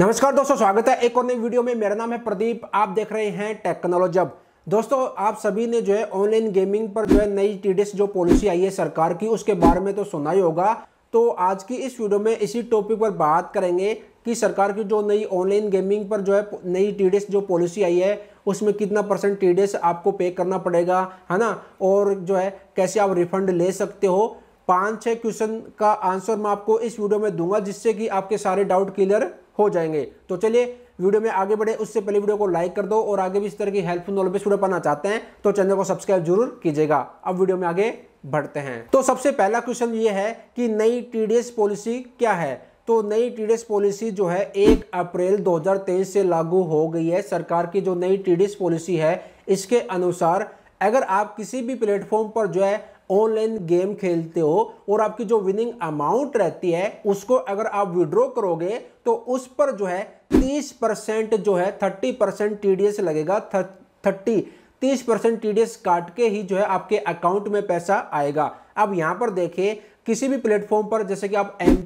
नमस्कार दोस्तों स्वागत है एक और नई वीडियो में मेरा नाम है प्रदीप आप देख रहे हैं टेक्नोलॉजब दोस्तों आप सभी ने जो है ऑनलाइन गेमिंग पर जो है नई टी जो पॉलिसी आई है सरकार की उसके बारे में तो सुना ही होगा तो आज की इस वीडियो में इसी टॉपिक पर बात करेंगे कि सरकार की जो नई ऑनलाइन गेमिंग पर जो है नई टी जो पॉलिसी आई है उसमें कितना परसेंट टी आपको पे करना पड़ेगा है ना और जो है कैसे आप रिफंड ले सकते हो पांच छह क्वेश्चन का आंसर मैं आपको इस वीडियो में दूंगा जिससे कि आपके सारे डाउट क्लियर हो जाएंगे तो चलिए वीडियो में आगे बढ़े उससे पहले वीडियो को लाइक कर दो और आगे भी इस तरह की हेल्पफुल नॉलेज वीडियो पाना चाहते हैं तो चैनल को सब्सक्राइब जरूर कीजिएगा अब वीडियो में आगे बढ़ते हैं तो सबसे पहला क्वेश्चन ये है कि नई टीडीएस पॉलिसी क्या है तो नई टीडीएस पॉलिसी जो है एक अप्रैल 2023 से लागू हो गई है सरकार की जो नई टीडीएस पॉलिसी है इसके अनुसार अगर आप किसी भी प्लेटफॉर्म पर जो है ऑनलाइन गेम खेलते हो और आपकी जो विनिंग अमाउंट रहती है उसको अगर आप विड्रॉ करोगे तो उस पर जो है तीस परसेंट जो है थर्टी परसेंट टी लगेगा थर्टी तीस परसेंट टी काट के ही जो है आपके अकाउंट में पैसा आएगा अब यहाँ पर देखिए किसी भी प्लेटफॉर्म पर जैसे कि आप एम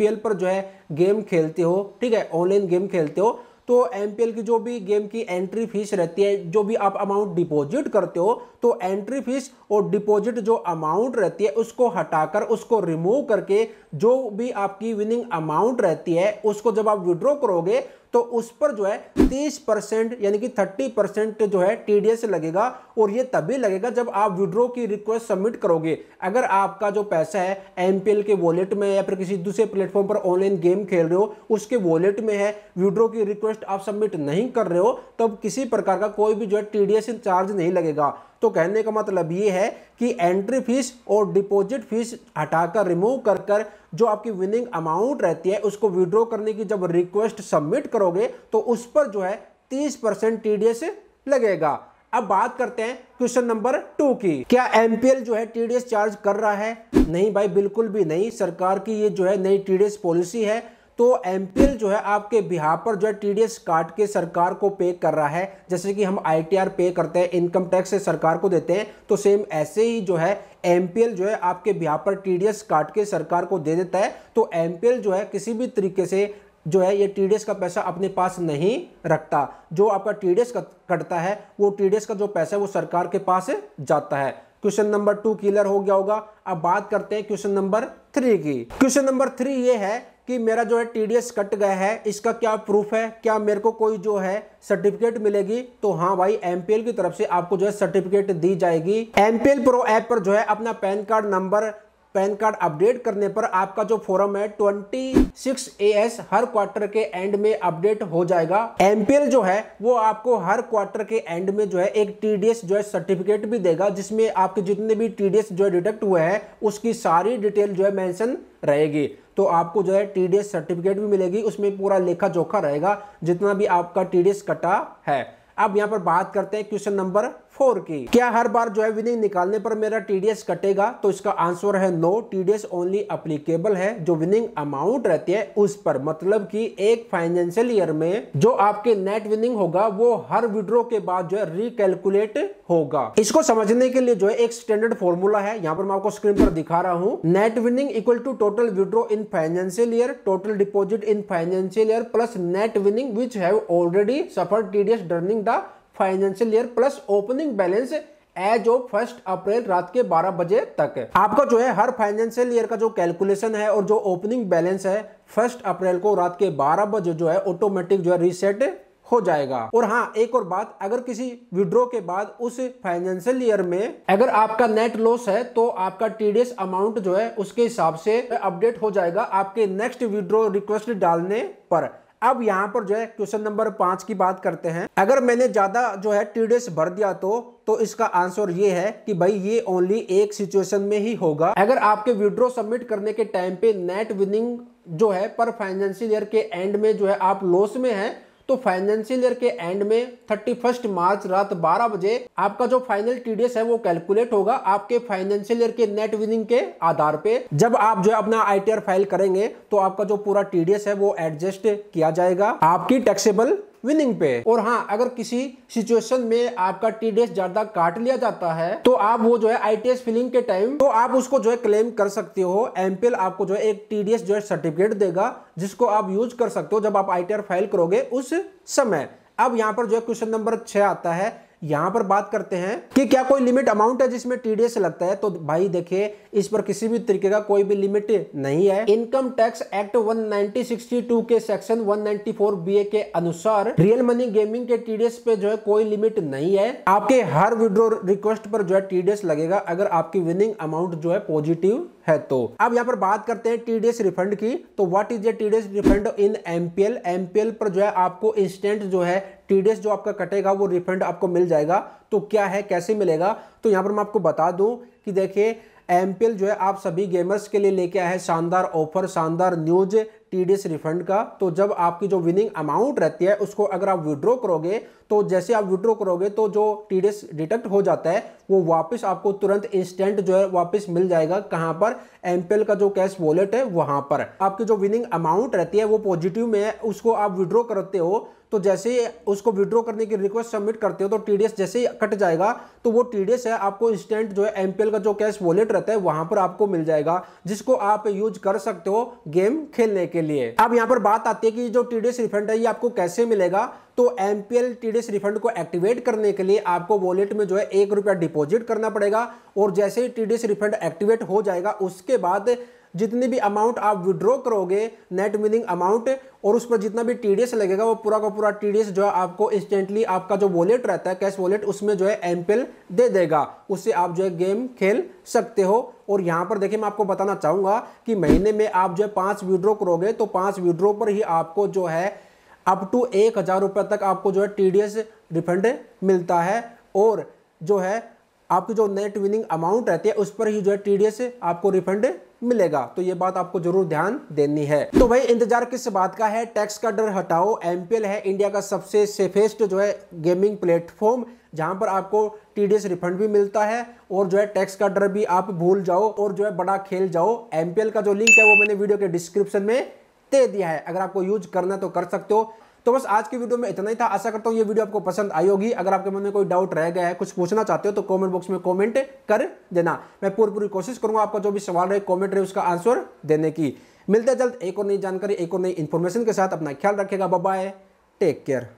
पी पर जो है गेम खेलते हो ठीक है ऑनलाइन गेम खेलते हो तो एम की जो भी गेम की एंट्री फीस रहती है जो भी आप अमाउंट डिपॉजिट करते हो तो एंट्री फीस और डिपॉजिट जो अमाउंट रहती है उसको हटाकर उसको रिमूव करके जो भी आपकी विनिंग अमाउंट रहती है उसको जब आप विड्रॉ करोगे तो उस पर जो है तीस परसेंट यानी कि थर्टी परसेंट जो है टीडीएस लगेगा और ये तभी लगेगा जब आप विड्रो की रिक्वेस्ट सबमिट करोगे अगर आपका जो पैसा है एमपीएल के वॉलेट में या फिर किसी दूसरे प्लेटफॉर्म पर ऑनलाइन गेम खेल रहे हो उसके वॉलेट में है विड्रो की रिक्वेस्ट आप सबमिट नहीं कर रहे हो तब किसी प्रकार का कोई भी जो है टी चार्ज नहीं लगेगा तो कहने का मतलब ये है कि एंट्री फीस और डिपॉजिट फीस हटाकर रिमूव कर कर जो आपकी विनिंग अमाउंट रहती है उसको विड्रॉ करने की जब रिक्वेस्ट सबमिट करोगे तो उस पर जो है तीस परसेंट टीडीएस लगेगा अब बात करते हैं क्वेश्चन नंबर टू की क्या एमपीएल जो है टीडीएस चार्ज कर रहा है नहीं भाई बिल्कुल भी नहीं सरकार की ये जो है नई टीडीएस पॉलिसी है तो एम जो है आपके बिहार पर जो है टी डी काट के सरकार को पे कर रहा है जैसे कि हम आई पे करते हैं इनकम टैक्स से सरकार को देते हैं तो सेम ऐसे ही जो है एम जो है आपके बिहार पर टीडीएस काट के सरकार को दे देता है तो एम जो है किसी भी तरीके से जो है ये टी का पैसा अपने पास नहीं रखता जो आपका टी का कटता है वो टी का जो पैसा है वो सरकार के पास जाता है क्वेश्चन नंबर टू क्लियर हो गया होगा अब बात करते हैं क्वेश्चन नंबर थ्री की क्वेश्चन नंबर थ्री ये है कि मेरा जो है टीडीएस कट गया है इसका क्या प्रूफ है क्या मेरे को कोई जो है सर्टिफिकेट मिलेगी तो हाँ भाई एमपीएल की तरफ से आपको जो है सर्टिफिकेट दी जाएगी एमपीएल प्रो ऐप पर जो है अपना PAN card number PAN card update करने पर आपका जो फॉर्म है ट्वेंटी सिक्स ए एस हर क्वार्टर के एंड में अपडेट हो जाएगा एमपीएल जो है वो आपको हर क्वार्टर के एंड में जो है एक टीडीएस जो है सर्टिफिकेट भी देगा जिसमें आपके जितने भी टीडीएस जो है डिटेक्ट हुए हैं उसकी सारी डिटेल जो है मैंशन रहेगी तो आपको जो है टीडीएस सर्टिफिकेट भी मिलेगी उसमें पूरा लेखा जोखा रहेगा जितना भी आपका टीडीएस कटा है अब यहाँ पर बात करते हैं क्वेश्चन नंबर फोर की क्या हर बार जो है विनिंग निकालने पर मेरा टीडीएस कटेगा तो इसका आंसर है नो टीडीएस ओनली अप्लीकेबल है जो विनिंग अमाउंट रहती है उस पर मतलब कि एक फाइनेंशियल ईयर में जो आपके नेट विनिंग होगा वो हर विड्रो के बाद जो है रिकेलकुलेट होगा इसको समझने के लिए जो है एक स्टैंडर्ड फॉर्मूला है यहाँ पर मैं आपको स्क्रीन पर दिखा रहा हूँ net winning equal to total withdraw in financial year total deposit in financial year plus net winning which have already suffer TDS during the financial year plus opening balance as of first April रात के 12 बजे तक आपका जो है हर financial year का जो calculation है और जो ओपनिंग बैलेंस है फर्स्ट अप्रैल को रात के 12 बजे जो है ऑटोमेटिक जो है रीसेट हो जाएगा और हाँ एक और बात अगर किसी विड्रो के बाद उस फाइनेंशियल ईयर में अगर आपका नेट लॉस है तो आपका टीडीएस अमाउंट जो है उसके हिसाब से अपडेट हो जाएगा आपके नेक्स्ट विड्रो रिक्वेस्ट डालने पर अब यहाँ पर जो है क्वेश्चन नंबर पांच की बात करते हैं अगर मैंने ज्यादा जो है टीडीएस भर दिया तो तो इसका आंसर ये है कि भाई ये ओनली एक सिचुएशन में ही होगा अगर आपके विड्रो सबमिट करने के टाइम पे नेट विनिंग जो है पर फाइनेंशियल ईयर के एंड में जो है आप लॉस में है तो फाइनेंशियल ईयर के एंड में थर्टी फर्स्ट मार्च रात बारह बजे आपका जो फाइनल टीडीएस है वो कैलकुलेट होगा आपके फाइनेंशियल ईयर के नेट विनिंग के आधार पे जब आप जो है अपना आईटीआर फाइल करेंगे तो आपका जो पूरा टीडीएस है वो एडजस्ट किया जाएगा आपकी टैक्सेबल विनिंग पे और हाँ अगर किसी सिचुएशन में आपका टीडीएस ज्यादा काट लिया जाता है तो आप वो जो है आईटीएस फिलिंग के टाइम तो आप उसको जो है क्लेम कर सकते हो एमपीएल आपको जो है एक टीडीएस जो है सर्टिफिकेट देगा जिसको आप यूज कर सकते हो जब आप आईटीआर फाइल करोगे उस समय अब यहाँ पर जो है क्वेश्चन नंबर छह आता है यहां पर बात करते हैं कि क्या कोई लिमिट अमाउंट है जिसमें टीडीएस लगता है तो भाई देखिए इस पर किसी भी तरीके का कोई भी लिमिट नहीं है इनकम टैक्स एक्ट 1962 के सेक्शन 194 बीए के अनुसार रियल मनी गेमिंग के टीडीएस पे जो है कोई लिमिट नहीं है आपके हर विड्रो रिक्वेस्ट पर जो है टीडीएस लगेगा अगर आपकी विनिंग अमाउंट जो है पॉजिटिव है तो अब यहाँ पर बात करते हैं टीडीएस रिफंड की तो what is a TDS refund in MPL MPL पर जो है आपको इंस्टेंट जो है टीडीएस जो आपका कटेगा वो रिफंड आपको मिल जाएगा तो क्या है कैसे मिलेगा तो यहाँ पर मैं आपको बता दूं कि देखिए एमपीएल जो है आप सभी गेमर्स के लिए लेके आए शानदार ऑफर शानदार न्यूज टीडीएस रिफंड का तो जब आपकी जो विनिंग अमाउंट रहती है उसको अगर आप विड्रॉ करोगे तो जैसे आप विड्रॉ करोगे तो जो टी डिटेक्ट हो जाता है वो वापस आपको तुरंत इंस्टेंट जो है वापस मिल जाएगा कहाँ पर एमपेल का जो कैश वॉलेट है वहाँ पर आपकी जो विनिंग अमाउंट रहती है वो पॉजिटिव में है उसको आप विड्रॉ करते हो तो जैसे ही उसको विड्रॉ करने की रिक्वेस्ट सबमिट करते हो तो टीडीएस जैसे ही कट जाएगा तो वो टीडीएस है आपको इंस्टेंट जो है एमपीएल का जो कैश वॉलेट रहता है वहां पर आपको मिल जाएगा जिसको आप यूज कर सकते हो गेम खेलने के लिए अब यहाँ पर बात आती है कि जो टीडीएस रिफंड है ये आपको कैसे मिलेगा तो एमपीएल टी इस रिफंड को एक्टिवेट करने के लिए आपको वॉलेट में जो है एक रुपया डिपॉजिट करना पड़ेगा और जैसे ही टी रिफंड एक्टिवेट हो जाएगा उसके बाद जितनी भी अमाउंट आप विड्रॉ करोगे नेट मीनिंग अमाउंट और उस पर जितना भी टी लगेगा वो पूरा का पूरा टी जो है आपको इंस्टेंटली आपका जो वॉलेट रहता है कैश वॉलेट उसमें जो है एम दे देगा उससे आप जो है गेम खेल सकते हो और यहाँ पर देखिए मैं आपको बताना चाहूँगा कि महीने में आप जो है पाँच विड्रॉ करोगे तो पाँच विड्रॉ पर ही आपको जो है अप टू एक हज़ार रुपये तक आपको जो है टी रिफंड मिलता है और जो है आपकी जो नेट विनिंग अमाउंट रहती है उस पर ही जो है टी आपको रिफंड मिलेगा तो ये बात आपको जरूर ध्यान देनी है तो भाई इंतजार किस बात का है टैक्स का डर हटाओ एल है इंडिया का सबसे सेफेस्ट जो है गेमिंग प्लेटफॉर्म जहां पर आपको एस रिफंड भी मिलता है और जो है टैक्स का डर भी आप भूल जाओ और जो है बड़ा खेल जाओ एल का जो लिंक है वो मैंने वीडियो के डिस्क्रिप्शन में दे दिया है अगर आपको यूज करना तो कर सकते हो तो बस आज की वीडियो में इतना ही था आशा करता हूँ ये वीडियो आपको पसंद आई होगी अगर आपके मन में कोई डाउट रह गया है कुछ पूछना चाहते हो तो कमेंट बॉक्स में कमेंट कर देना मैं पूरी पूरी कोशिश करूंगा आपका जो भी सवाल रहे कमेंट रहे उसका आंसर देने की मिलते जल्द एक और नई जानकारी एक और नई इन्फॉर्मेशन के साथ अपना ख्याल रखेगा बाय टेक केयर